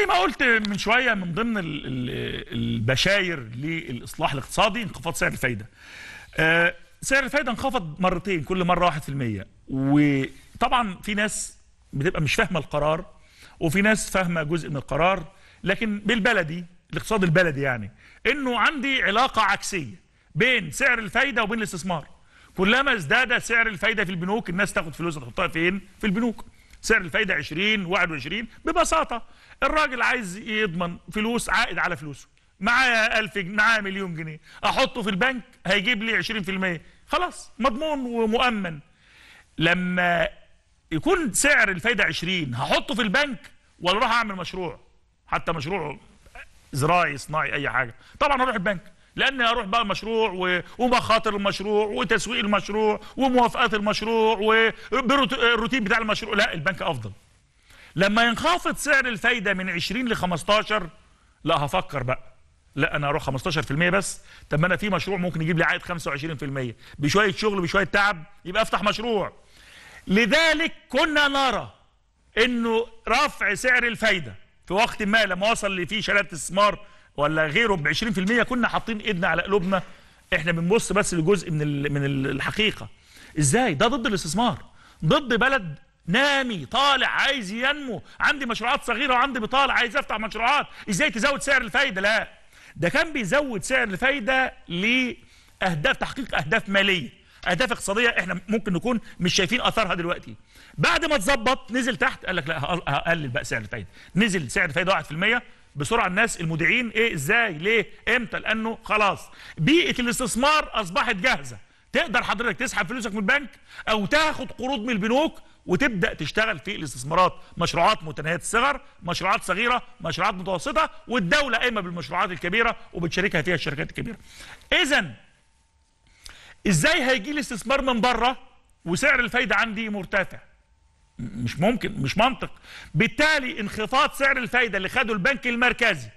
زي ما قلت من شويه من ضمن البشاير للاصلاح الاقتصادي انخفاض سعر الفايده آه، سعر الفايده انخفض مرتين كل مره 1% وطبعا في ناس بتبقى مش فاهمه القرار وفي ناس فاهمه جزء من القرار لكن بالبلدي الاقتصاد البلدي يعني انه عندي علاقه عكسيه بين سعر الفايده وبين الاستثمار كلما ازداد سعر الفايده في البنوك الناس تاخد فلوس تحطها فين في البنوك سعر الفايده 20 21 ببساطه الراجل عايز يضمن فلوس عائد على فلوسه معايا 1000 جنيه معايا مليون جنيه احطه في البنك هيجيب لي 20% خلاص مضمون ومؤمن لما يكون سعر الفايده 20 هحطه في البنك ولا اروح اعمل مشروع حتى مشروع زراعي صناعي اي حاجه طبعا هروح البنك لاني اروح بقى مشروع ومخاطر المشروع وتسويق المشروع وموافقات المشروع والروتين بتاع المشروع لا البنك افضل لما ينخفض سعر الفايده من 20 ل 15 لا هفكر بقى لا انا هروح 15% بس طب ما انا في مشروع ممكن يجيب لي عائد 25% بشويه شغل بشويه تعب يبقى افتح مشروع لذلك كنا نرى انه رفع سعر الفايده في وقت ما لما وصل فيه شهادات استثمار ولا غيره ب 20% كنا حاطين ايدنا على قلوبنا احنا بنبص بس لجزء من من الحقيقه ازاي ده ضد الاستثمار ضد بلد نامي طالع عايز ينمو عندي مشروعات صغيره وعندي بطالة عايز افتح مشروعات ازاي تزود سعر الفايده لا ده كان بيزود سعر الفايده لاهداف تحقيق اهداف ماليه اهداف اقتصاديه احنا ممكن نكون مش شايفين اثرها دلوقتي بعد ما اتظبط نزل تحت قال لك لا هقلل بقى سعر الفايده نزل سعر الفايده 1% بسرعه الناس المودعين ايه ازاي ليه امتى لانه خلاص بيئه الاستثمار اصبحت جاهزه تقدر حضرتك تسحب فلوسك من البنك او تاخد قروض من البنوك وتبدا تشتغل في الاستثمارات مشروعات متناهيه الصغر مشروعات صغيره مشروعات متوسطه والدوله قايمه بالمشروعات الكبيره وبتشاركها فيها الشركات الكبيره اذا ازاي هيجي لي استثمار من بره وسعر الفايده عندي مرتفع مش ممكن مش منطق بالتالي انخفاض سعر الفايده اللي خده البنك المركزي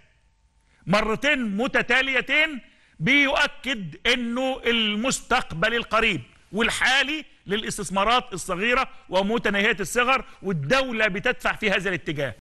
مرتين متتاليتين بيؤكد انه المستقبل القريب والحالي للاستثمارات الصغيره ومتناهيه الصغر والدوله بتدفع في هذا الاتجاه